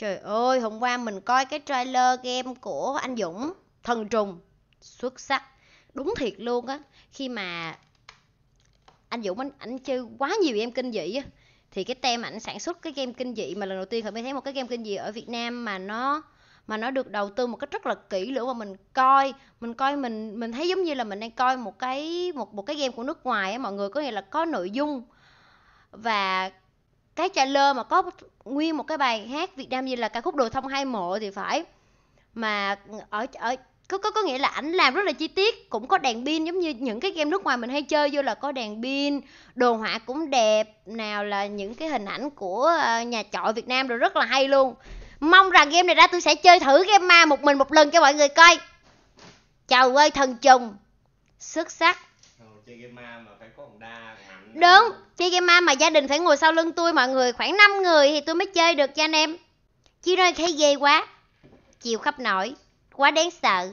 Trời ơi, hôm qua mình coi cái trailer game của anh Dũng, Thần Trùng, xuất sắc. Đúng thiệt luôn á, khi mà anh Dũng anh, anh chơi quá nhiều game kinh dị á, thì cái tem ảnh sản xuất cái game kinh dị mà lần đầu tiên khởi mới thấy một cái game kinh dị ở Việt Nam mà nó mà nó được đầu tư một cách rất là kỹ lưỡng và mình coi mình coi mình mình thấy giống như là mình đang coi một cái một một cái game của nước ngoài á mọi người có nghĩa là có nội dung và cái chà lơ mà có nguyên một cái bài hát Việt Nam như là ca khúc đồ thông hai mộ thì phải mà ở ở có có có nghĩa là ảnh làm rất là chi tiết cũng có đèn pin giống như những cái game nước ngoài mình hay chơi vô là có đèn pin đồ họa cũng đẹp nào là những cái hình ảnh của ờ, nhà trọ Việt Nam rồi rất là hay luôn mong rằng game này ra tôi sẽ chơi thử game ma một mình một lần cho mọi người coi chào ơi thần trùng xuất sắc Ờ, Đúng, chơi game ma mà gia đình phải ngồi sau lưng tôi mọi người Khoảng 5 người thì tôi mới chơi được cho anh em Chứ nơi thấy ghê quá Chịu khắp nổi Quá đáng sợ